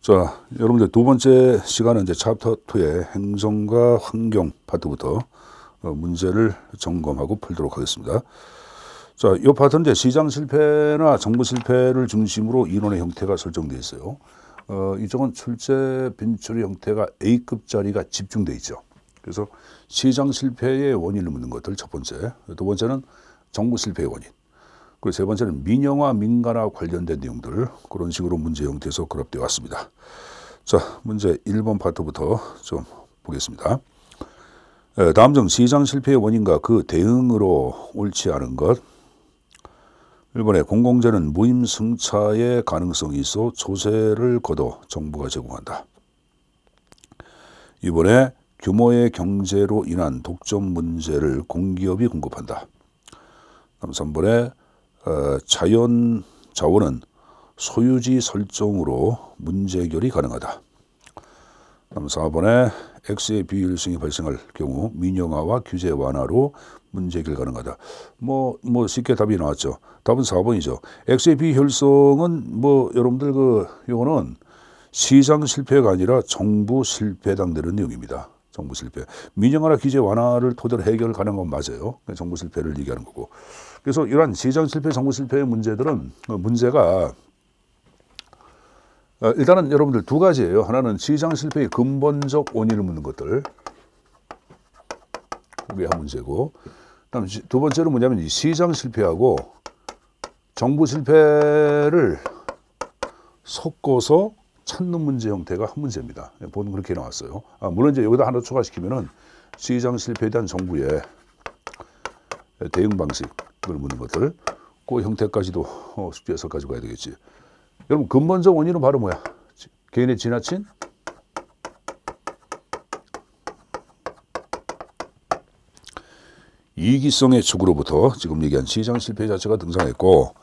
자, 여러분들 두 번째 시간은 이제 챕터 2의 행성과 환경 파트부터 어, 문제를 점검하고 풀도록 하겠습니다. 자, 이 파트는 이제 시장 실패나 정부 실패를 중심으로 인원의 형태가 설정되어 있어요. 어, 이쪽은 출제 빈출의 형태가 A급 자리가 집중돼 있죠. 그래서 시장 실패의 원인을 묻는 것들 첫 번째, 두 번째는 정부 실패의 원인, 그리고 세 번째는 민영화 민간화 관련된 내용들 그런 식으로 문제 형태에서 그룹되어 왔습니다. 자 문제 1번 파트부터 좀 보겠습니다. 다음 중 시장 실패의 원인과 그 대응으로 옳지 않은 것. 일본의 공공재는 무임 승차의 가능성이 있어 조세를 거둬 정부가 제공한다. 이번에 규모의 경제로 인한 독점 문제를 공기업이 공급한다. 다음 3번에 어, 자연 자원은 소유지 설정으로 문제 해결이 가능하다. 4번에 X의 비일성이 발생할 경우 민영화와 규제 완화로 문제 결 가능하다. 뭐, 뭐 쉽게 답이 나왔죠. 답은 4번이죠. X의 비혈성은 뭐 여러분들 그 요거는 시장 실패가 아니라 정부 실패 당되는 내용입니다. 정부 실패. 민영화나 규제 완화를 토대로 해결 가능한 건 맞아요. 그러니까 정부 실패를 얘기하는 거고. 그래서 이러한 시장 실패, 정부 실패의 문제들은 어, 문제가 어, 일단은 여러분들 두 가지예요. 하나는 시장 실패의 근본적 원인을 묻는 것들. 그게 한 문제고. 그다음 두 번째로 뭐냐면 시장 실패하고 정부 실패를 섞어서 찾는 문제 형태가 한 문제입니다. 보통 예, 그렇게 나왔어요. 아, 물론 이제 여기다 하나 추가시키면은 시장 실패에 대한 정부의 대응 방식 그걸 묻는 것들 그 형태까지도 어, 숙제해서 가지고 야 되겠지. 여러분 근본적 원인은 바로 뭐야? 개인의 지나친 이기성의 축으로부터 지금 얘기한 시장 실패 자체가 등장했고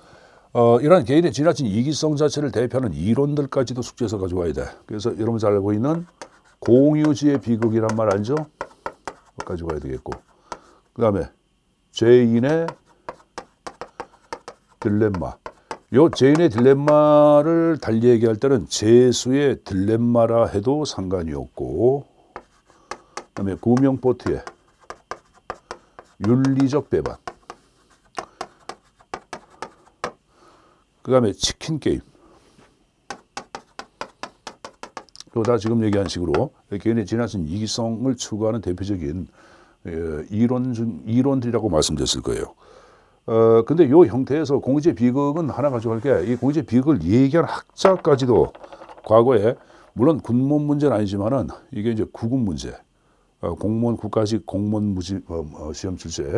어, 이러한 개인의 지나친 이기성 자체를 대표하는 이론들까지도 숙제해서 가져와야 돼. 그래서 여러분 잘 알고 있는 공유지의 비극이란 말 알죠? 가져와야 되겠고 그 다음에 죄인의 딜레마. 요 죄인의 딜레마를 달리 얘기할 때는 재수의 딜레마라 해도 상관이 없고 그다음에 구명보트의 윤리적 배반 그 다음에 치킨게임 다 지금 얘기한 식으로 개인의 지나친 이기성을 추구하는 대표적인 예, 이론 중, 이론들이라고 말씀드렸을 거예요. 어, 근데 요 형태에서 공제 비극은 하나 가져갈 게이 공제 비극을 얘기한 학자까지도 과거에 물론 군문 문제는 아니지만은 이게 이제 구급 문제, 어, 공무원 국가직 공무원 무지, 어, 어 시험 출제 에,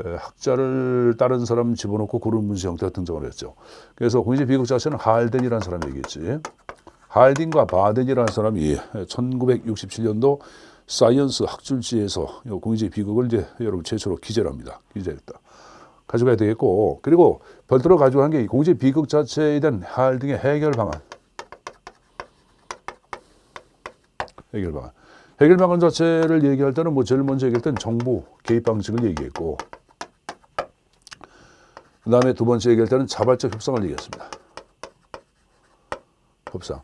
어, 학자를 다른 사람 집어넣고 그런 문제 형태가 등장을 했죠. 그래서 공제 비극 자체는 할덴이라는 사람이 얘기했지. 할딘과 바덴이라는 사람이 1967년도 사이언스 학술지에서 공제 비극을 이제 여러분 최초로 기재를 합니다. 기재했다. 가져가야 되겠고 그리고 별도로 가져간 게 공제 비극 자체에 대한 할 등의 해결 방안 해결 방안 해결 방안 자체를 얘기할 때는 뭐 제일 먼저 얘기할 때는 정부 개입 방식을 얘기했고 그 다음에 두 번째 얘기할 때는 자발적 협상을 얘기했습니다. 협상.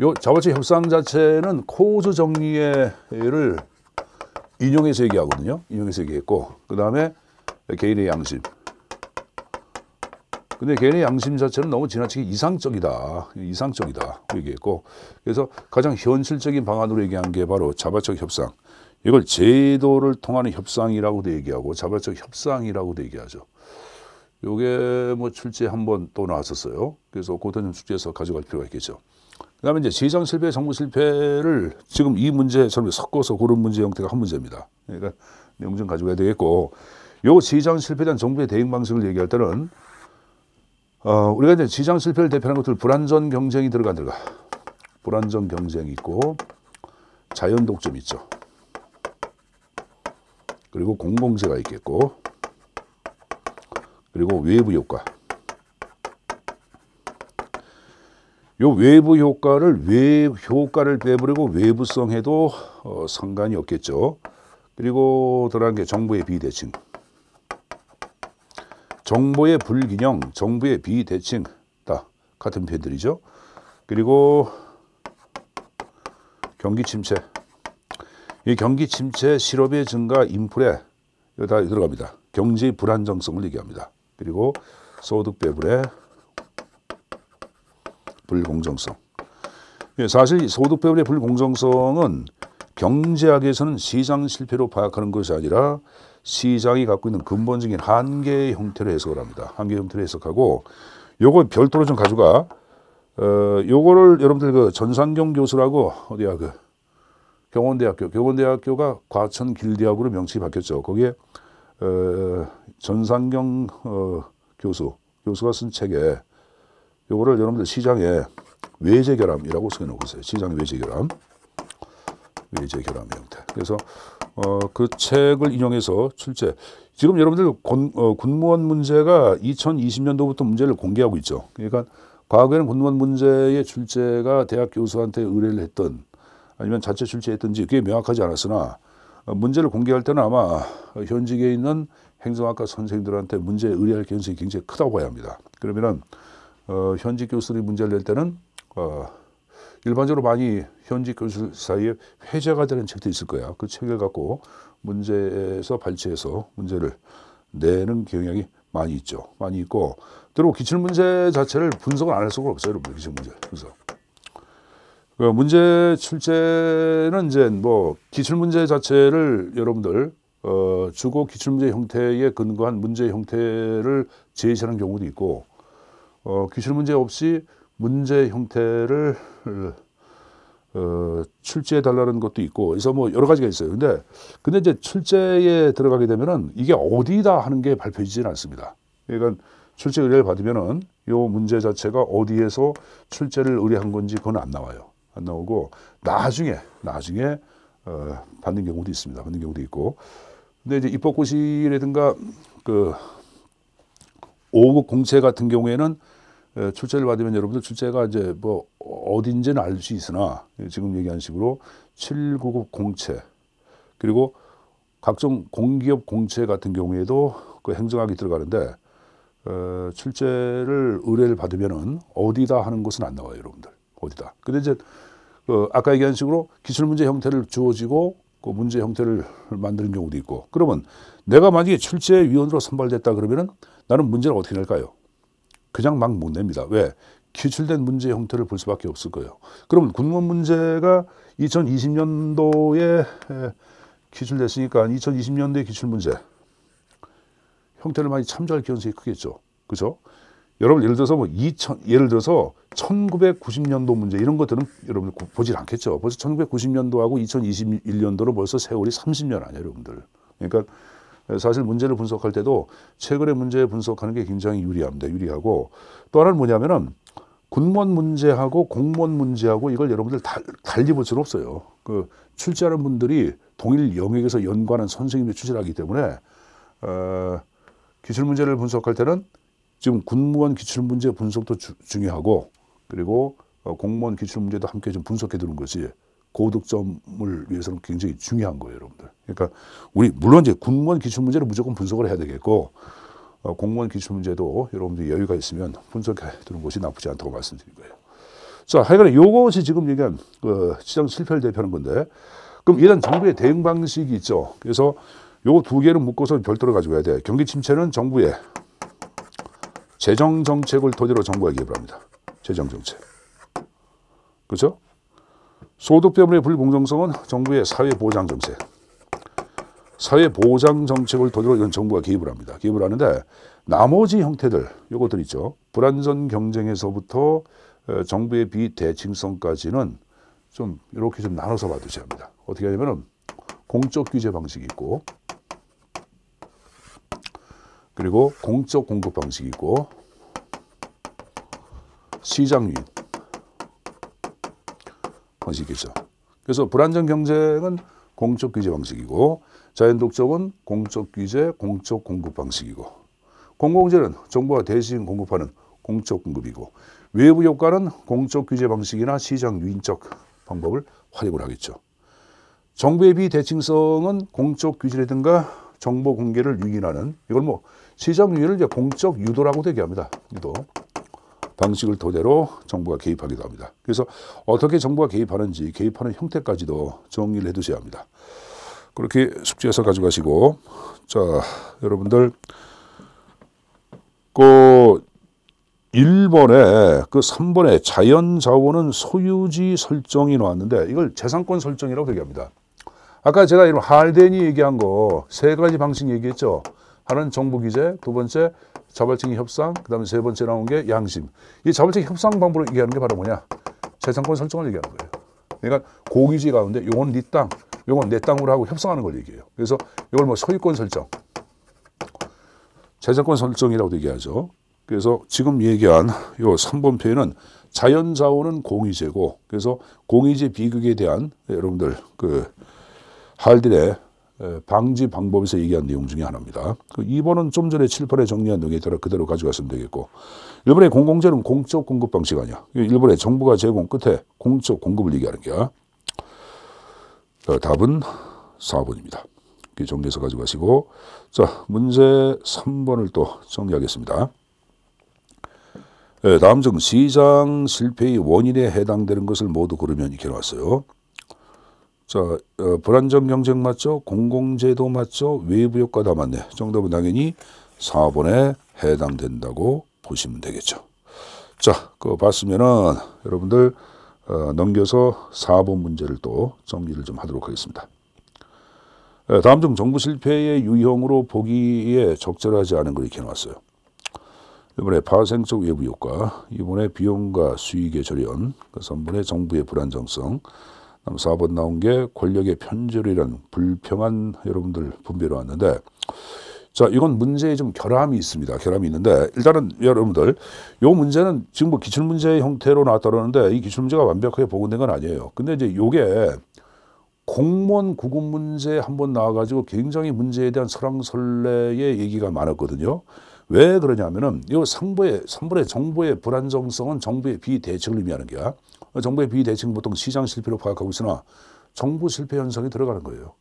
요 자발적 협상 자체는 코즈 정리를 인용해서 얘기하거든요. 인용해서 얘기했고 그 다음에 개인의 양심. 근데 개인의 양심 자체는 너무 지나치게 이상적이다. 이상적이다. 얘기했고. 그래서 가장 현실적인 방안으로 얘기한 게 바로 자발적 협상. 이걸 제도를 통하는 협상이라고도 얘기하고 자발적 협상이라고도 얘기하죠. 요게 뭐 출제 한번또 나왔었어요. 그래서 고대는 출제에서 가져갈 필요가 있겠죠. 그 다음에 이제 시장 실패, 정부 실패를 지금 이 문제처럼 섞어서 고른 문제 형태가 한 문제입니다. 그러니까 내용 좀 가져가야 되겠고. 요 시장 실패에 대한 정부의 대응 방식을 얘기할 때는 어, 우리가 이제 시장 실패를 대표하는 것들 불안전 경쟁이 들어간들가 불안전 경쟁이 있고 자연 독점 있죠. 그리고 공공재가 있겠고 그리고 외부 효과. 요 외부 효과를 외 효과를 빼버리고 외부성에도 어, 상관이 없겠죠. 그리고 들어간 게 정부의 비대칭. 정보의 불균형, 정부의 비대칭 다 같은 편들이죠. 그리고 경기 침체. 이 경기 침체, 실업의 증가, 인플레 이거 다 들어갑니다. 경제 불안정성을 얘기합니다. 그리고 소득 배분의 불공정성. 예, 사실 소득 배분의 불공정성은 경제학에서는 시장 실패로 파악하는 것이 아니라 시장이 갖고 있는 근본적인 한계 형태로 해석을 합니다. 한계 형태로 해석하고 요거 별도로 좀 가져가. 어, 요거를 여러분들 그 전상경 교수라고 어디야 그 경원대학교 경원대학교가 과천 길대학으로 명칭이 바뀌었죠. 거기에 어, 전상경 어, 교수 교수가 쓴 책에 요거를 여러분들 시장의 외제결함이라고 써놓고 있어요. 시장 외제결함. 외제 결함 형태. 그래서 어, 그 책을 인용해서 출제. 지금 여러분들 군, 어, 군무원 문제가 2020년도부터 문제를 공개하고 있죠. 그러니까 과거에는 군무원 문제의 출제가 대학 교수한테 의뢰를 했던 아니면 자체 출제했던지 그게 명확하지 않았으나 어, 문제를 공개할 때는 아마 현직에 있는 행정학과 선생들한테 문제 의뢰할 가능성이 굉장히 크다고 봐야 합니다. 그러면은 어, 현직 교수들이 문제를 낼 때는 어, 일반적으로 많이 현직 교수 사이에 회자가 되는 책도 있을 거야. 그 책을 갖고 문제에서 발췌해서 문제를 내는 경향이 많이 있죠. 많이 있고 그리고 기출 문제 자체를 분석을 안 할 수가 없어요, 여러분. 기출 문제 그래서 그 문제 출제는 이제 뭐 기출 문제 자체를 여러분들 어, 주고 기출 문제 형태에 근거한 문제 형태를 제시하는 경우도 있고 어, 기출 문제 없이 문제 형태를 어, 출제해 달라는 것도 있고 그래서 뭐 여러 가지가 있어요. 근데 근데 이제 출제에 들어가게 되면은 이게 어디다 하는 게 발표되지는 않습니다. 그러니까 출제 의뢰를 받으면은 요 문제 자체가 어디에서 출제를 의뢰한 건지 그건 안 나와요. 안 나오고 나중에 나중에 어, 받는 경우도 있습니다. 받는 경우도 있고. 근데 이제 입법고시라든가 그 5급 공채 같은 경우에는 예, 출제를 받으면 여러분들 출제가 이제 뭐 어딘지는 알 수 있으나 지금 얘기한 식으로 799 공채 그리고 각종 공기업 공채 같은 경우에도 그 행정학이 들어가는데 어, 출제를 의뢰를 받으면은 어디다 하는 것은 안 나와요, 여러분들. 어디다. 근데 이제 그 아까 얘기한 식으로 기술 문제 형태를 주어지고 그 문제 형태를 만드는 경우도 있고. 그러면 내가 만약에 출제위원으로 선발됐다 그러면은 나는 문제를 어떻게 낼까요? 그냥 막 못 냅니다. 왜? 기출된 문제 형태를 볼 수밖에 없을 거예요. 그러면 군무 문제가 2020년도에 기출됐으니까 2020년도의 기출문제 형태를 많이 참조할 기원성이 크겠죠. 그죠? 여러분 예를 들어서 뭐 2000, 예를 들어서 1990년도 문제 이런 것들은 여러분 보질 않겠죠. 벌써 1990년도하고 2021년도로 벌써 세월이 30년 아니에요, 여러분들. 그러니까 사실 문제를 분석할 때도 최근의 문제 분석하는 게 굉장히 유리합니다. 유리하고 또 하나는 뭐냐면은 군무원 문제하고 공무원 문제하고 이걸 여러분들 달, 달리 볼 수는 없어요. 그 출제하는 분들이 동일 영역에서 연관한 선생님이 출제하기 때문에 어, 기출 문제를 분석할 때는 지금 군무원 기출 문제 분석도 주, 중요하고 그리고 어, 공무원 기출 문제도 함께 좀 분석해 두는 거지. 고득점을 위해서는 굉장히 중요한 거예요, 여러분들. 그러니까 우리 물론 이제 군무원 기출 문제를 무조건 분석을 해야 되겠고 어, 공무원 기출 문제도 여러분들 여유가 있으면 분석해 두는 것이 나쁘지 않다고 말씀드린 거예요. 자, 하여간에 이것이 지금 얘기한 그 시장 실패를 대표하는 건데 그럼 이런 정부의 대응 방식이 있죠. 그래서 요 두 개를 묶어서 별도로 가지고 가야 돼. 경기 침체는 정부의 재정 정책을 토대로 정부가 기업을 합니다. 재정 정책. 그렇죠? 소득 배분의 불공정성은 정부의 사회보장 정책. 사회보장 정책을 토대로 이건 정부가 개입을 합니다. 개입을 하는데 나머지 형태들, 요것들 있죠. 불안전 경쟁에서부터 어, 정부의 비대칭성까지는 좀 이렇게 좀 나눠서 봐두셔야 합니다. 어떻게 하냐면은 공적 규제 방식이 있고 그리고 공적 공급 방식이 있고 시장 유입 방식이죠. 그래서 불안정 경쟁은 공적 규제 방식이고 자연 독점은 공적 규제, 공적 공급 방식이고 공공재는 정부가 대신 공급하는 공적 공급이고 외부 효과는 공적 규제 방식이나 시장 유인적 방법을 활용을 하겠죠. 정부의 비대칭성은 공적 규제라든가 정보 공개를 유인하는 이걸 뭐 시장 유인을 이제 공적 유도라고도 얘기합니다. 유도. 방식을 토대로 정부가 개입하기도 합니다. 그래서 어떻게 정부가 개입하는지 개입하는 형태까지도 정리를 해두셔야 합니다. 그렇게 숙제해서 가져가시고 자 여러분들 그 1번에 그 3번에 자연자원은 소유지 설정이 나왔는데 이걸 재산권 설정이라고 얘기합니다. 아까 제가 이런 할덴이 얘기한 거세 가지 방식 얘기했죠. 하나는 정부 기재, 두 번째 자발적인 협상, 그 다음에 세 번째 나온 게 양심. 이 자발적인 협상 방법을 얘기하는 게 바로 뭐냐? 재산권 설정을 얘기하는 거예요. 그러니까 고기지 가운데 요건 네 땅, 요건 내 땅으로 하고 협상하는 걸 얘기해요. 그래서 이걸 뭐 소유권 설정, 재산권 설정이라고 얘기하죠. 그래서 지금 얘기한 요 3번 표현은 자연자원은 공의제고 그래서 공의제 비극에 대한 여러분들 그 할들의 예, 방지 방법에서 얘기한 내용 중에 하나입니다. 그 2번은 좀 전에 7, 8에 정리한 내용에 따라 그대로 가져갔으면 되겠고 일본의 공공재는 공적 공급 방식 아니야. 일본의 정부가 제공 끝에 공적 공급을 얘기하는 게야. 답은 4번입니다. 정리해서 가져가시고 자 문제 3번을 또 정리하겠습니다. 예, 다음 중 시장 실패의 원인에 해당되는 것을 모두 고르면 이렇게 나왔어요. 자, 어, 불안정 경쟁 맞죠? 공공제도 맞죠? 외부 효과 다 맞네. 정답은 당연히 4번에 해당된다고 보시면 되겠죠. 자, 그거 봤으면은 여러분들 어, 넘겨서 4번 문제를 또 정리를 좀 하도록 하겠습니다. 네, 다음 중 정부 실패의 유형으로 보기에 적절하지 않은 걸이렇게 나왔어요. 이번에 파생적 외부 효과, 이번에 비용과 수익의 절연, 그 3번에 정부의 불안정성, 다음 4번 나온 게 권력의 편절이라는 불평한 여러분들 분비로 왔는데 자 이건 문제에 좀 결함이 있습니다. 결함이 있는데 일단은 여러분들 요 문제는 지금 뭐기출문제 형태로 나왔다 그러는데 이 기출문제가 완벽하게 복원된 건 아니에요. 근데 이제 요게 공무원 구급 문제 한번 나와가지고 굉장히 문제에 대한 설랑설레의 얘기가 많았거든요. 왜 그러냐면은 이 상부의 3분의 정부의 불안정성은 정부의 비대책을 의미하는 게야. 어, 정부의 비대칭 보통 시장 실패로 파악하고 있으나 정부 실패 현상이 들어가는 거예요.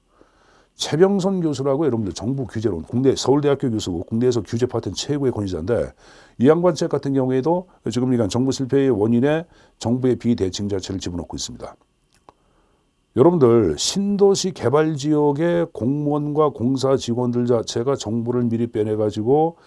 최병선 교수라고 여러분들 정부 규제론 국내 서울대학교 교수고 국내에서 규제 파트는 최고의 권위자인데 이 양반 책 같은 경우에도 지금 이간 정부 실패의 원인에 정부의 비대칭 자체를 집어넣고 있습니다. 여러분들 신도시 개발 지역의 공무원과 공사 직원들 자체가 정부를 미리 빼내 가지고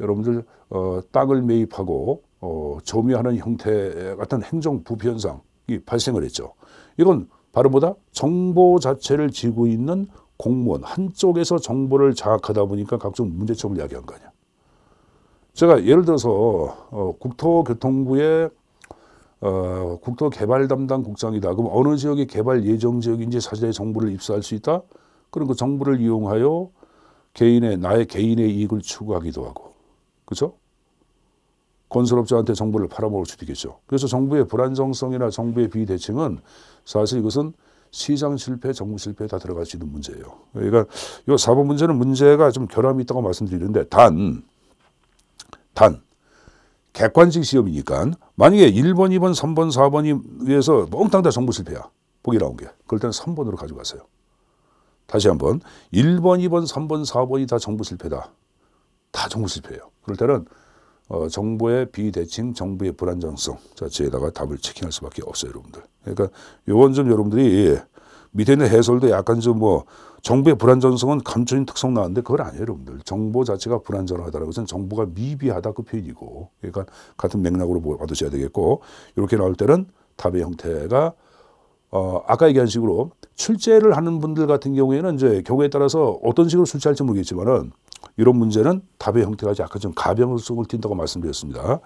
여러분들 어, 땅을 매입하고 어, 조미하는 형태 의 어떤 행정 부편상이 발생을 했죠. 이건 바로 보다 정보 자체를 지고 있는 공무원 한쪽에서 정보를 장악하다 보니까 각종 문제점을 야기한 거 아니야. 제가 예를 들어서 어, 국토교통부의 어, 국토개발 담당 국장이다. 그럼 어느 지역이 개발 예정 지역인지 사전에 정보를 입수할 수 있다. 그런 그 정보를 이용하여 개인의 나의 개인의 이익을 추구하기도 하고, 그렇죠? 건설업자한테 정보를 팔아먹을 수도 있겠죠. 그래서 정부의 불안정성이나 정부의 비대칭은 사실 이것은 시장 실패, 정부 실패에 다 들어갈 수 있는 문제예요. 그러니까 이 4번 문제는 문제가 좀 결함이 있다고 말씀드리는데 단, 단, 객관식 시험이니까 만약에 1번, 2번, 3번, 4번이 위해서 몽땅 다 정부 실패야. 보기 나온 게. 그럴 때는 3번으로 가져가세요. 다시 한번 1번, 2번, 3번, 4번이 다 정부 실패다. 다 정부 실패예요. 그럴 때는 어, 정부의 비대칭, 정부의 불안정성 자체에다가 답을 체킹할 수밖에 없어요, 여러분들. 그러니까 요건 좀 여러분들이 밑에 있는 해설도 약간 좀 뭐 정부의 불안정성은 감춰진 특성 나왔는데 그건 아니에요, 여러분들. 정보 자체가 불안정하다라고 해서 정보가 미비하다 그 표현이고, 그러니까 같은 맥락으로 받으셔야 되겠고, 이렇게 나올 때는 답의 형태가 어, 아까 얘기한 식으로 출제를 하는 분들 같은 경우에는 이제 경우에 따라서 어떤 식으로 출제할지 모르겠지만은 이런 문제는 답의 형태가 아까 좀 가병성을 띈다고 말씀드렸습니다.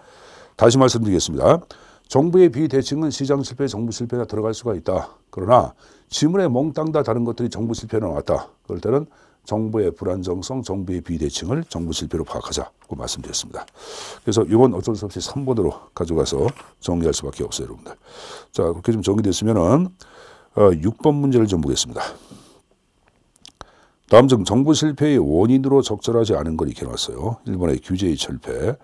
다시 말씀드리겠습니다. 정부의 비대칭은 시장 실패, 정부 실패가 들어갈 수가 있다. 그러나 지문에 몽땅 다 다른 것들이 정부 실패로 나왔다. 그럴 때는 정부의 불안정성, 정부의 비대칭을 정부 실패로 파악하자고 말씀드렸습니다. 그래서 이건 어쩔 수 없이 3번으로 가져가서 정리할 수밖에 없어요, 여러분들. 자, 그렇게 좀 정리됐으면은 6번 어, 문제를 좀 보겠습니다. 다음 중 정부 실패의 원인으로 적절하지 않은 걸 익혀놨어요. 일본의 규제의 철폐,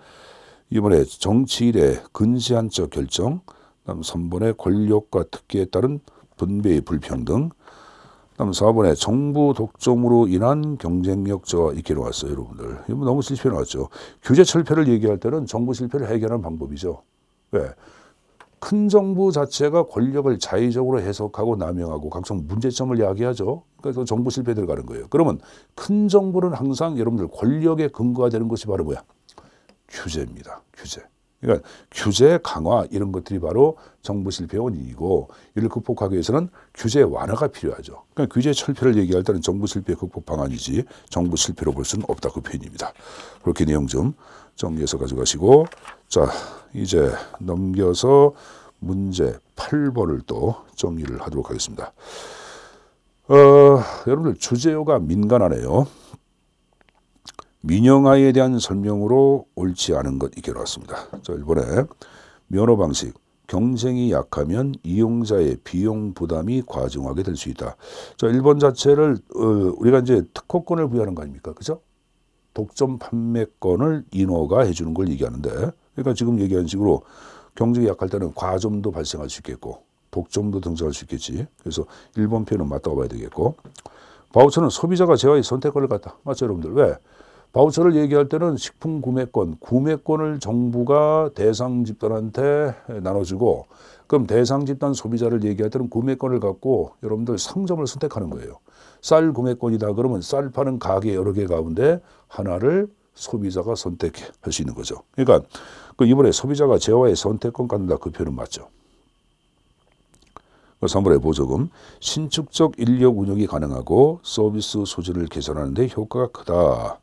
이번에 정치일의 근시안적 결정, 다음 3번에 권력과 특기에 따른 분배의 불평등, 다음 4번에 정부 독점으로 인한 경쟁력 저하 있기로 왔어요, 여러분들. 이거 뭐 너무 실패 나왔죠. 규제 철폐를 얘기할 때는 정부 실패를 해결하는 방법이죠. 왜? 큰 정부 자체가 권력을 자의적으로 해석하고 남용하고 각종 문제점을 야기하죠. 그래서 정부 실패들 가는 거예요. 그러면 큰 정부는 항상 여러분들 권력에 근거가 되는 것이 바로 뭐야? 규제입니다. 규제. 그러니까 규제 강화 이런 것들이 바로 정부 실패 원인이고 이를 극복하기 위해서는 규제 완화가 필요하죠. 그러니까 규제 철폐를 얘기할 때는 정부 실패 극복 방안이지 정부 실패로 볼 수는 없다 그 표현입니다. 그렇게 내용 좀 정리해서 가져가시고 자. 이제 넘겨서 문제 8번을 또 정리를 하도록 하겠습니다. 어, 여러분들 주제어가 민간하네요. 민영화에 대한 설명으로 옳지 않은 것 이겨놨습니다. 자, 이번에 면허 방식. 경쟁이 약하면 이용자의 비용 부담이 과중하게 될 수 있다. 자, 1번 자체를 어, 우리가 이제 특허권을 부여하는 거 아닙니까? 그죠? 독점 판매권을 인허가 해주는 걸 얘기하는데 그러니까 지금 얘기한 식으로 경쟁이 약할 때는 과점도 발생할 수 있겠고 독점도 등장할 수 있겠지. 그래서 1번 표현은 맞다고 봐야 되겠고 바우처는 소비자가 제화의 선택권을 갖다. 맞죠 여러분들? 왜? 바우처를 얘기할 때는 식품 구매권, 구매권을 정부가 대상 집단한테 나눠주고 그럼 대상 집단 소비자를 얘기할 때는 구매권을 갖고 여러분들 상점을 선택하는 거예요. 쌀 구매권이다 그러면 쌀 파는 가게 여러 개 가운데 하나를 소비자가 선택할 수 있는 거죠. 그러니까 그 이번에 소비자가 재화의 선택권 갖는다 그 표현은 맞죠. 3번의 그 보조금, 신축적 인력 운영이 가능하고 서비스 소진을 개선하는 데 효과가 크다.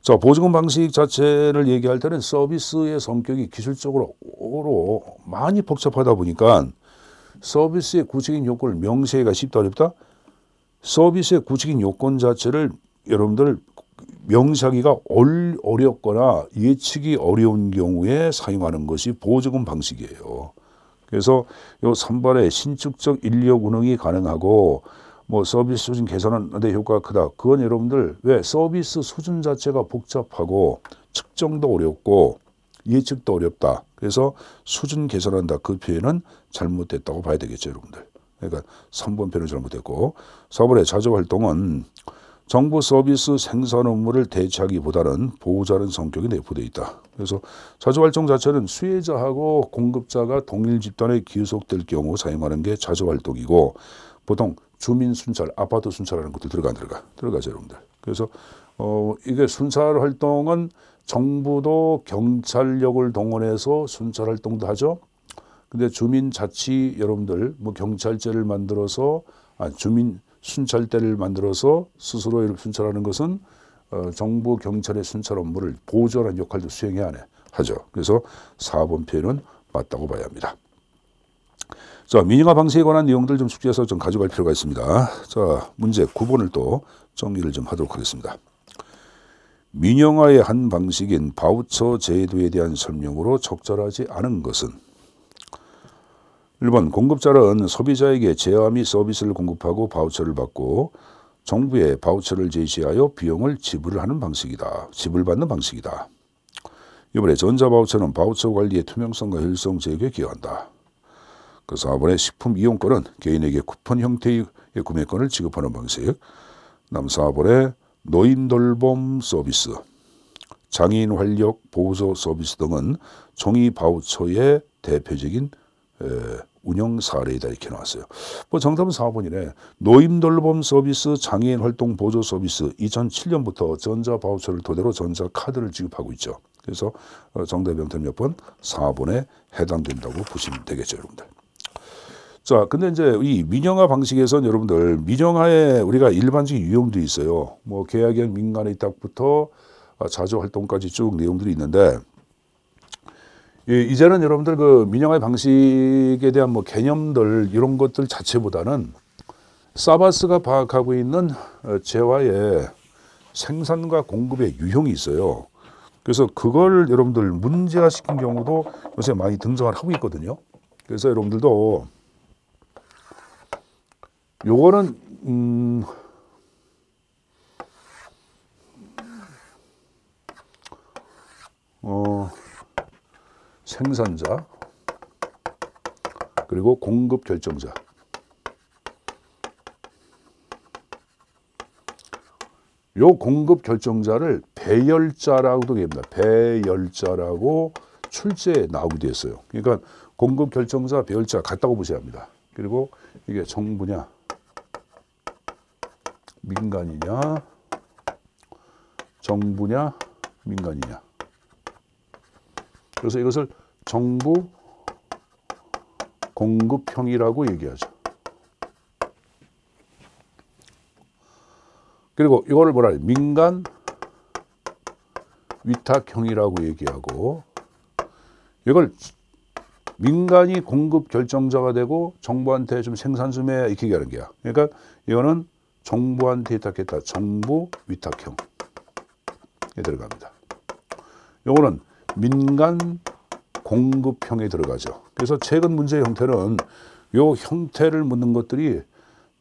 자, 보조금 방식 자체를 얘기할 때는 서비스의 성격이 기술적으로 많이 복잡하다 보니까 서비스의 구체적인 요건을 명시하기가 쉽다 어렵다? 서비스의 구체적인 요건 자체를 여러분들 명사기가 어렵거나 예측이 어려운 경우에 사용하는 것이 보조금 방식이에요. 그래서 요 선발에 신축적 인력 운영이 가능하고 뭐 서비스 수준 개선하는데 효과가 크다. 그건 여러분들 왜 서비스 수준 자체가 복잡하고 측정도 어렵고 예측도 어렵다. 그래서 수준 개선한다. 그 표현은 잘못됐다고 봐야 되겠죠, 여러분들. 그러니까 3번 표현은 잘못됐고 4번의 자주 활동은 정부 서비스 생산 업무를 대체하기보다는 보호자는 성격이 내포되어 있다. 그래서 자주활동 자체는 수혜자하고 공급자가 동일 집단에 귀속될 경우 사용하는 게 자주활동이고 보통 주민 순찰, 아파트 순찰하는 것도 들어가 들어가? 들어가죠, 여러분들. 그래서 어, 이게 순찰 활동은 정부도 경찰력을 동원해서 순찰 활동도 하죠. 근데 주민 자치 여러분들 뭐 경찰제를 만들어서 아, 주민 순찰대를 만들어서 스스로 순찰하는 것은 어, 정부 경찰의 순찰 업무를 보조하는 역할도 수행해야 하죠. 그래서 4번 표현은 맞다고 봐야 합니다. 자, 민영화 방식에 관한 내용들 좀 숙지해서 좀 가져갈 필요가 있습니다. 자, 문제 9번을 또 정리를 좀 하도록 하겠습니다. 민영화의 한 방식인 바우처 제도에 대한 설명으로 적절하지 않은 것은 1번 공급자는 소비자에게 제어및 서비스를 공급하고 바우처를 받고 정부에 바우처를 제시하여 비용을 지불하는 방식이다. 지불받는 방식이다. 이번에 전자바우처는 바우처 관리의 투명성과 효율성 제고에 기여한다. 그 4번의 식품 이용권은 개인에게 쿠폰 형태의 구매권을 지급하는 방식. 남 4번의 노인 돌봄 서비스, 장애인 활력 보호소 서비스 등은 종이 바우처의 대표적인 에, 운영 사례이다 이렇게 나왔어요. 뭐 정답은 4번이네. 노인 돌봄 서비스, 장애인 활동 보조 서비스 2007년부터 전자 바우처를 토대로 전자 카드를 지급하고 있죠. 그래서 어, 정답 명태는 몇 번? 4번에 해당된다고 보시면 되겠죠, 여러분들. 자, 근데 이제 이 민영화 방식에선 여러분들 민영화에 우리가 일반적인 유형도 있어요. 뭐 계약형 민간의 딱부터 아, 자주 활동까지 쭉 내용들이 있는데 예, 이제는 여러분들 그 민영화의 방식에 대한 뭐 개념들 이런 것들 자체보다는 사바스가 파악하고 있는 어, 재화의 생산과 공급의 유형이 있어요. 그래서 그걸 여러분들 문제화 시킨 경우도 요새 많이 등장을 하고 있거든요. 그래서 여러분들도 요거는 음 어. 생산자 그리고 공급 결정자 요 공급 결정자를 배열자라고도 합니다 배열자라고 출제에 나오기도 했어요. 그러니까 공급 결정자, 배열자 같다고 보셔야 합니다. 그리고 이게 정부냐, 민간이냐, 정부냐, 민간이냐. 그래서 이것을 정부 공급형이라고 얘기하죠. 그리고 이거를 뭐라 해요? 민간 위탁형이라고 얘기하고 이걸 민간이 공급 결정자가 되고 정부한테 좀 생산수매 익히게 하는 게야. 그러니까 이거는 정부한테 위탁했다. 정부 위탁형에 들어갑니다. 요거는 민간 공급형에 들어가죠. 그래서 최근 문제 형태는 요 형태를 묻는 것들이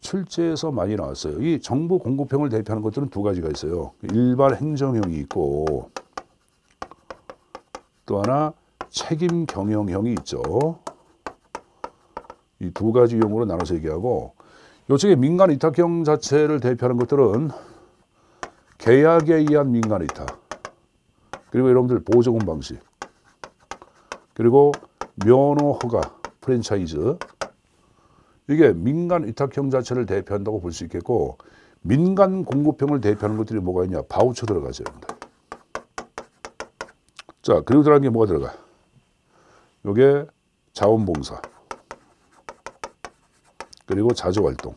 출제에서 많이 나왔어요. 이 정부 공급형을 대표하는 것들은 두 가지가 있어요. 일반 행정형이 있고 또 하나 책임 경영형이 있죠. 이 두 가지 용어로 나눠서 얘기하고 요쪽에 민간 위탁형 자체를 대표하는 것들은 계약에 의한 민간 위탁 그리고 여러분들 보조금 방식 그리고 면허 허가 프랜차이즈 이게 민간 위탁형 자체를 대표한다고 볼 수 있겠고 민간 공급형을 대표하는 것들이 뭐가 있냐 바우처 들어가죠 여러분들. 자 그리고 들어가게 뭐가 들어가 요게 자원봉사 그리고 자주활동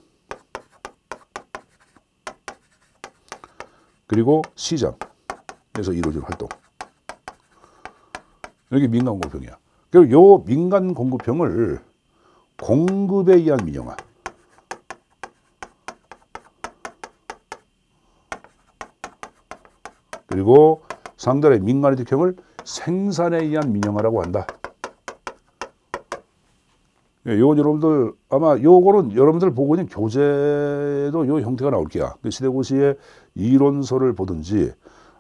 그리고 시장 그서 이루어진 활동 여기 민간 공급형이야. 그리고 요 민간 공급형을 공급에 의한 민영화. 그리고 상단의 민간의 득형을 생산에 의한 민영화라고 한다. 예, 요건 여러분들 아마 요거는 여러분들 보고 있는 교재도 요 형태가 나올 게야. 그 시대고시의 이론서를 보든지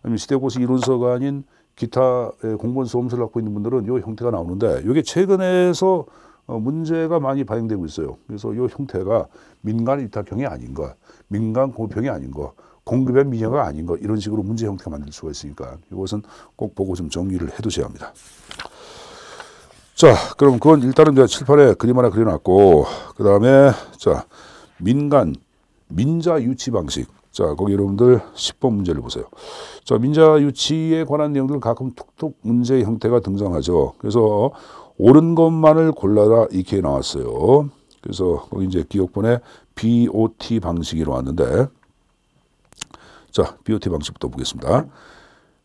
아니면 시대고시 이론서가 아닌 기타 공무원 수험서를 갖고 있는 분들은 이 형태가 나오는데 이게 최근에서 어, 문제가 많이 반영되고 있어요. 그래서 요 형태가 민간 위탁형이 아닌가, 민간 공급형이 아닌가, 공급의 민영화 아닌가 이런 식으로 문제 형태가 만들 수가 있으니까 이것은 꼭 보고 좀 정리를 해두셔야 합니다. 자, 그럼 그건 일단은 제가 칠판에 그림 하나 그려놨고 그 다음에 자 민간 민자 유치 방식 자, 거기 여러분들 10번 문제를 보세요. 자, 민자 유치에 관한 내용들 가끔 툭툭 문제 형태가 등장하죠. 그래서 옳은 것만을 골라라 이렇게 나왔어요. 그래서 거기 이제 기억본에 BOT 방식이로 왔는데 자, BOT 방식부터 보겠습니다.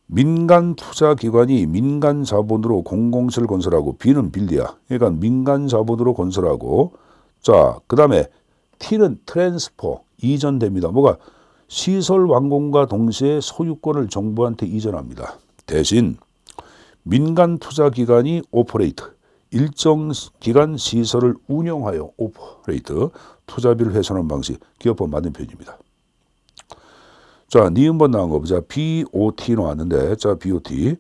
민간 투자 기관이 민간 자본으로 공공시설 건설하고 B는 빌리야. 그러니까 민간 자본으로 건설하고 자, 그다음에 T는 트랜스포 이전됩니다. 뭐가 시설 완공과 동시에 소유권을 정부한테 이전합니다. 대신 민간 투자 기관이 오퍼레이트 일정 기간 시설을 운영하여 오퍼레이트 투자비를 회수하는 방식 기업법 만든 편입니다. 자, 니은번 나온 거 보자. BOT 나왔는데, 자, BOT.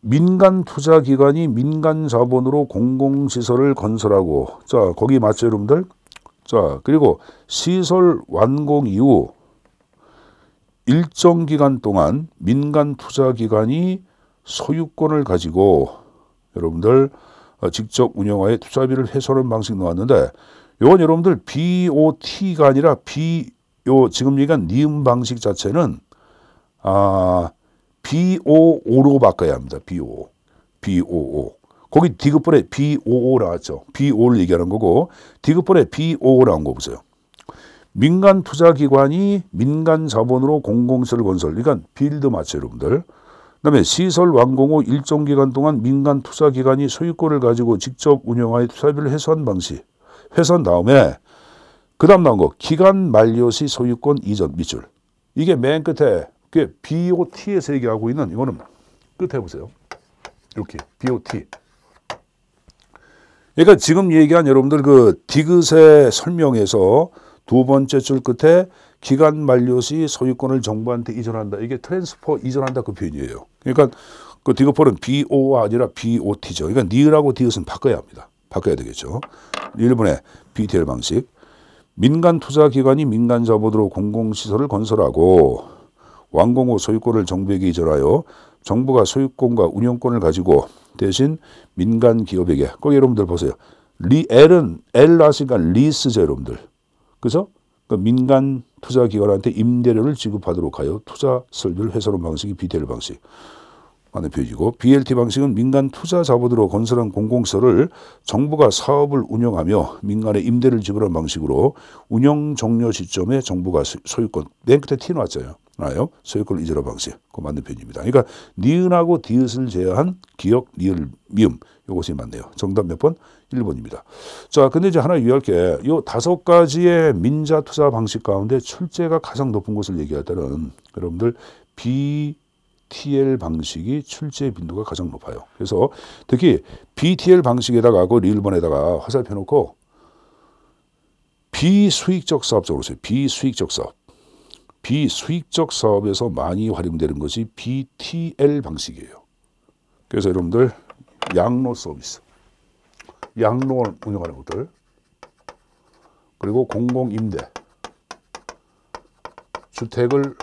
민간 투자 기관이 민간 자본으로 공공시설을 건설하고, 자, 거기 맞죠, 여러분들? 자, 그리고 시설 완공 이후 일정 기간 동안 민간 투자 기관이 소유권을 가지고 여러분들 어, 직접 운영하에 투자비를 해소하는 방식 나왔는데 요건 여러분들 BOT가 아니라 B 요 지금 얘기한 니은 방식 자체는 아 BOO로 바꿔야 합니다. BO BOO 거기 디귿번에 BOO 나왔죠. BO를 얘기하는 거고 디귿번에 BOO 나온 거 보세요. 민간 투자기관이 민간 자본으로 공공시설 건설, 그러니까 빌드 마체 여러분들. 그 다음에 시설 완공 후 일정 기간 동안 민간 투자기관이 소유권을 가지고 직접 운영하여 투자비를 회수한 방식. 회수한 다음에 그 다음 나온 거 기간 만료 시 소유권 이전 밑줄. 이게 맨 끝에 그게 BOT에서 얘기하고 있는 이거는 끝에 보세요. 이렇게 BOT. 그러니까 지금 얘기한 여러분들 그 디귿의 설명에서 두 번째 줄 끝에 기간 만료 시 소유권을 정부한테 이전한다. 이게 트랜스퍼 이전한다 그 표현이에요. 그러니까 그디그폴은 BO가 아니라 BOT죠. 그러니까 니을하고 디귿은 바꿔야 합니다. 바꿔야 되겠죠. 일본의 BTL 방식. 민간 투자 기관이 민간 자본으로 공공시설을 건설하고 완공 후 소유권을 정부에게 이전하여 정부가 소유권과 운영권을 가지고 대신 민간 기업에게 꼭 여러분들 보세요. 리 L은 L 나왔으니까 리스죠 여러분들. 그래서 그 민간 투자기관한테 임대료를 지급하도록 하여 투자 설비를 회사론 방식이 BTL 방식 안에 표지고 BLT 방식은 민간 투자 자본으로 건설한 공공설을 정부가 사업을 운영하며 민간에 임대를 지불한 방식으로 운영 종료 시점에 정부가 소유권 맨 끝에 티 놨잖아요. 나요 소유권 이전화 방식 그 맞는 표입니다 그러니까 니은하고 디귿을 제외한 기억 니을 미음 요것이 맞네요. 정답 몇 번? 1번입니다. 자, 근데 이제 하나 유의할 게, 요 다섯 가지의 민자 투자 방식 가운데 출제가 가장 높은 것을 얘기할 때는 여러분들 BTL 방식이 출제 빈도가 가장 높아요. 그래서 특히 BTL 방식에다가 그 릴번에다가 화살 펴놓고 비수익적 사업 적으로 써요. 비수익적 사업. 비수익적 사업에서 많이 활용되는 것이 BTL 방식이에요. 그래서 여러분들 양로 서비스. 양농을 운영하는 것들 그리고 공공임대 주택을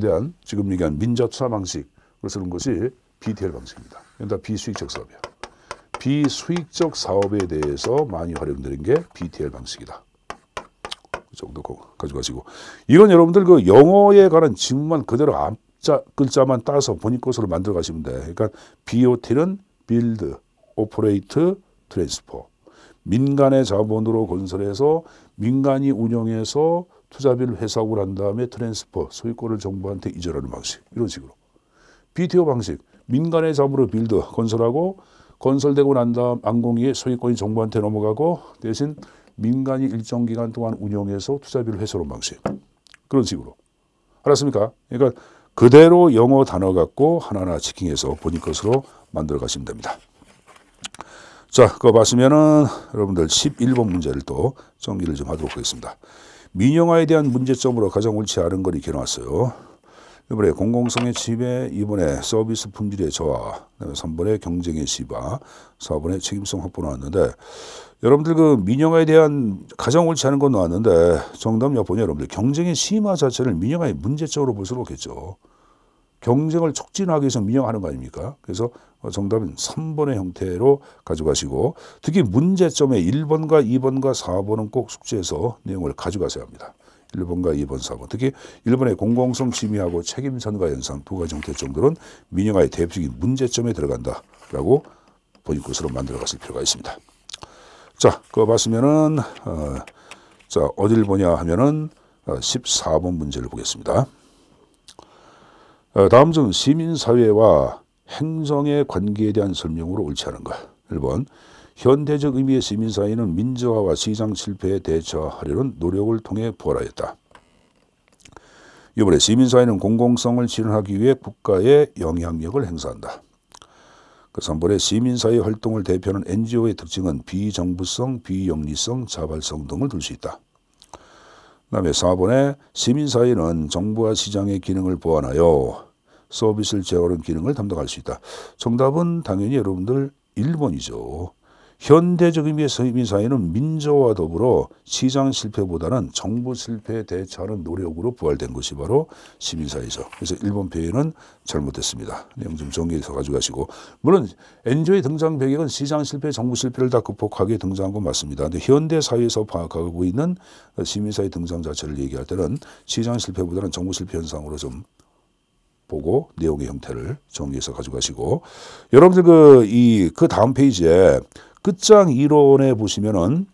대한 지금 얘기한 민자투자 방식을 쓰는 것이 BTL 방식입니다. 그러니까 비수익적 사업이에요. 비수익적 사업에 대해서 많이 활용되는 게 BTL 방식이다. 그 정도 가져가시고 이건 여러분들 그 영어에 관한 지문만 그대로 앞자 글자만 따서 본인 것으로 만들어 가시면 돼. 그러니까 BOT는 빌드 오퍼레이트 트랜스포 민간의 자본으로 건설해서 민간이 운영해서 투자비를 회수하고 난 다음에 트랜스퍼 소유권을 정부한테 이전하는 방식 이런 식으로 BTO 방식 민간의 자본으로 빌드 건설하고 건설되고 난 다음 안공위의 소유권이 정부한테 넘어가고 대신 민간이 일정 기간 동안 운영해서 투자비를 회수하는 방식 그런 식으로 알았습니까? 그러니까 그대로 영어 단어 갖고 하나하나 치킹해서 본인 것으로 만들어 가시면 됩니다. 자, 그거 봤으면은 여러분들 11번 문제를 또 정리를 좀 하도록 하겠습니다. 민영화에 대한 문제점으로 가장 옳지 않은 걸 이렇게 왔어요 이번에 공공성의 지배, 이번에 서비스 품질의 저하, 3번에 경쟁의 지바, 4번에 책임성 확보 나왔는데 여러분들 그 민영화에 대한 가장 옳지 않은 건 나왔는데 정답 여보냐 여러분들 경쟁의 심화 자체를 민영화의 문제점으로 볼 수는 없겠죠. 경쟁을 촉진하기 위해서 민영화하는 거 아닙니까? 그래서 어, 정답은 3번의 형태로 가져가시고 특히 문제점의 1번과 2번과 4번은 꼭 숙제해서 내용을 가져가셔야 합니다. 1번과 2번, 4번. 특히 1번의 공공성 심미하고 책임 선과 현상두 가지 형태 의 정도는 민영화의 대표적인 문제점에 들어간다라고 본인 것으로 만들어갔을 필요가 있습니다. 자, 그거 봤으면은 어, 자 어딜 보냐 하면은 14번 어, 문제를 보겠습니다. 어, 다음 중 시민사회와 행성의 관계에 대한 설명으로 옳지 않은 것. 1번 현대적 의미의 시민사회는 민주화와 시장 실패에 대처하려는 노력을 통해 부활하였다. 이번에 시민사회는 공공성을 실현하기 위해 국가의 영향력을 행사한다. 그 3번에 시민사회 활동을 대표하는 NGO의 특징은 비정부성, 비영리성, 자발성 등을 둘수 있다. 그 다음에 4번에 시민사회는 정부와 시장의 기능을 보완하여 서비스를 제어하는 기능을 담당할 수 있다. 정답은 당연히 여러분들 1번이죠. 현대적 의미의 시민사회는 민주화와 더불어 시장 실패보다는 정부 실패에 대처하는 노력으로 부활된 것이 바로 시민사회죠. 그래서 1번 표현은 잘못됐습니다. 내용 좀 정리해서 가져가시고 물론 엔조의 등장 배경은 시장 실패, 정부 실패를 다 극복하게 등장한 건 맞습니다. 근데 현대사회에서 파악하고 있는 시민사회 등장 자체를 얘기할 때는 시장 실패보다는 정부 실패 현상으로 좀 보고 내용의 형태를 정리해서 가져가시고 여러분들 그이그 그 다음 페이지에 끝장 이론에 보시면은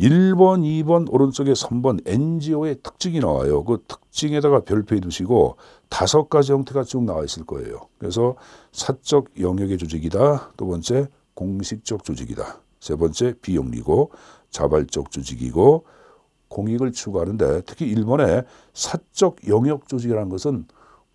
1번, 2번 오른쪽에 3번 NGO의 특징이 나와요. 그 특징에다가 별표해 두시고 다섯 가지 형태가 쭉 나와 있을 거예요. 그래서 사적 영역의 조직이다. 두 번째 공식적 조직이다. 세 번째 비영리고 자발적 조직이고 공익을 추구하는데 특히 일본의 사적 영역 조직이라는 것은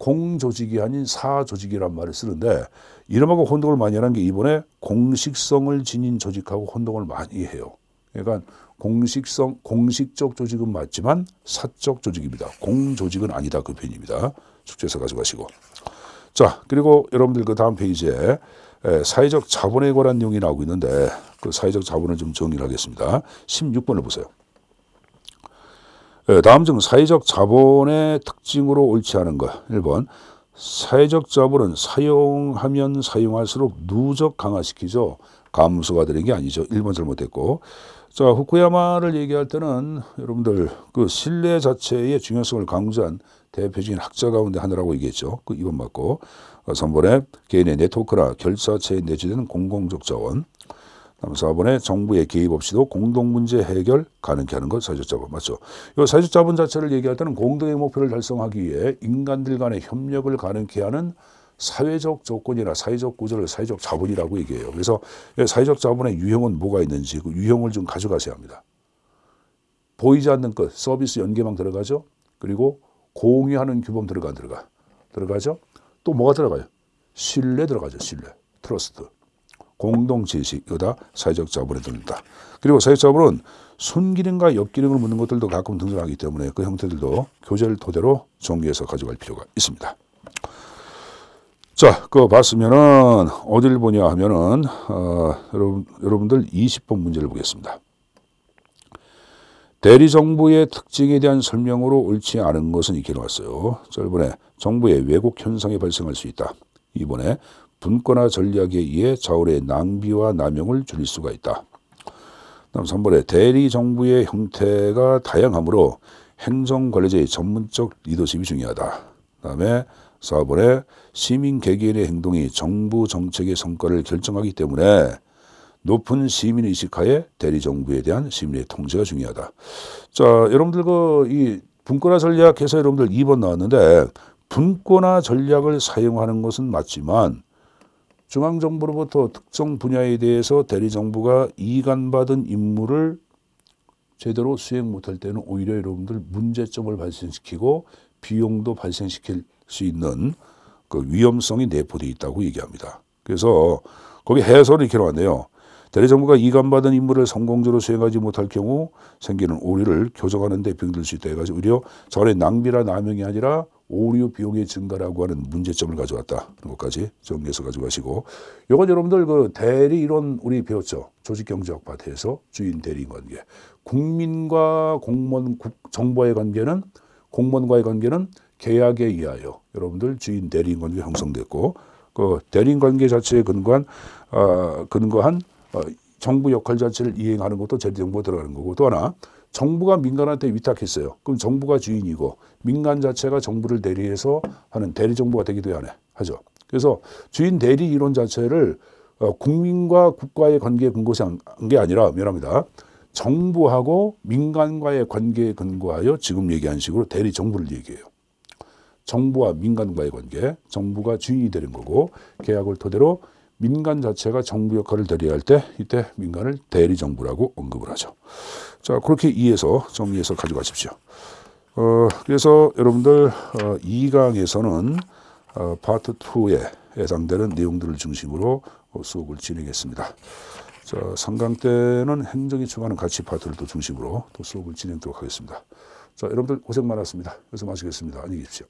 공조직이 아닌 사조직이란 말을 쓰는데 이름하고 혼동을 많이 하는 게 이번에 공식성을 지닌 조직하고 혼동을 많이 해요. 그러니까 공식성 공식적 조직은 맞지만 사적 조직입니다. 공조직은 아니다 그 편입니다. 숙제서 가져가시고 자 그리고 여러분들 그 다음 페이지에 사회적 자본에 관한 내 용이 나오고 있는데 그 사회적 자본을 좀 정리를 하겠습니다. 16번을 보세요. 예, 다음 중 사회적 자본의 특징으로 옳지 않은 것. 1번. 사회적 자본은 사용하면 사용할수록 누적 강화시키죠. 감소가 되는 게 아니죠. 1번 잘못했고. 자, 후쿠야마를 얘기할 때는 여러분들 그 신뢰 자체의 중요성을 강조한 대표적인 학자 가운데 하나라고 얘기했죠. 그 2번 맞고. 3번에 어, 개인의 네트워크나 결사체에 내재되는 공공적 자원. 다음 원의 정부의 개입 없이도 공동 문제 해결 가능케 하는 것 사회적 자본 맞죠. 이 사회적 자본 자체를 얘기할 때는 공동의 목표를 달성하기 위해 인간들 간의 협력을 가능케 하는 사회적 조건이나 사회적 구조를 사회적 자본이라고 얘기해요. 그래서 사회적 자본의 유형은 뭐가 있는지 그 유형을 좀 가져가셔야 합니다. 보이지 않는 것, 서비스 연계망 들어가죠. 그리고 공유하는 규범 들어가 들어가. 들어가죠. 또 뭐가 들어가요? 신뢰 들어가죠. 신뢰. 트러스트. 공동 지식, 이거다 사회적 자본에 듭린다 그리고 사회적 자본은 순기능과 역기능을 묻는 것들도 가끔 등장하기 때문에 그 형태들도 교재를 토대로 정리해서 가져갈 필요가 있습니다. 자, 그거 봤으면은 어딜 보냐 하면은 어, 여러분 여러분들 20번 문제를 보겠습니다. 대리 정부의 특징에 대한 설명으로 옳지 않은 것은 이렇게 나왔어요. 자, 이번에 정부의 왜곡 현상이 발생할 수 있다. 이번에 분권화 전략에 의해 자원의 낭비와 남용을 줄일 수가 있다. 다음 3번에 대리 정부의 형태가 다양하므로 행정 관리자의 전문적 리더십이 중요하다. 다음에 4번에 시민 개개인의 행동이 정부 정책의 성과를 결정하기 때문에 높은 시민 의식하에 대리 정부에 대한 시민의 통제가 중요하다. 자, 여러분들 그이 분권화 전략해서 여러분들 2번 나왔는데 분권화 전략을 사용하는 것은 맞지만 중앙정부로부터 특정 분야에 대해서 대리정부가 이관받은 임무를 제대로 수행 못할 때는 오히려 여러분들 문제점을 발생시키고 비용도 발생시킬 수 있는 그 위험성이 내포되어 있다고 얘기합니다. 그래서 거기 해설을 이렇게 나왔네요. 대리정부가 이관받은 임무를 성공적으로 수행하지 못할 경우 생기는 오류를 교정하는 데 병들 수 있다 해가지고 오히려 전에 낭비나 남용이 아니라 오류 비용의 증가라고 하는 문제점을 가져왔다. 그런 것까지 정리해서 가져가시고 요건 여러분들 그 대리 이론 우리 배웠죠. 조직경제학 파트에서 주인 대리인 관계. 국민과 공무원 정부와의 관계는 공무원과의 관계는 계약에 의하여 여러분들 주인 대리인 관계 형성됐고 그 대리인 관계 자체에 근거한 어, 근거한 어, 정부 역할 자체를 이행하는 것도 제도정보에 들어가는 거고 또 하나 정부가 민간한테 위탁했어요. 그럼 정부가 주인이고 민간 자체가 정부를 대리해서 하는 대리 정부가 되기도 하네 하죠. 그래서 주인 대리 이론 자체를 어, 국민과 국가의 관계에 근거한 게 아니라 미안합니다. 정부하고 민간과의 관계에 근거하여 지금 얘기한 식으로 대리 정부를 얘기해요. 정부와 민간과의 관계, 정부가 주인이 되는 거고 계약을 토대로 민간 자체가 정부 역할을 대리할 때 이때 민간을 대리 정부라고 언급을 하죠. 자, 그렇게 이해서 정리해서 가져가십시오. 어, 그래서 여러분들 어, 2강에서는 어, 파트 2에 해당되는 내용들을 중심으로 어, 수업을 진행했습니다. 자, 3강 때는 행정이 추구하는 가치 파트를 또 중심으로 또 수업을 진행하도록 하겠습니다. 자, 여러분들 고생 많았습니다. 여기서 마치겠습니다. 안녕히 계십시오.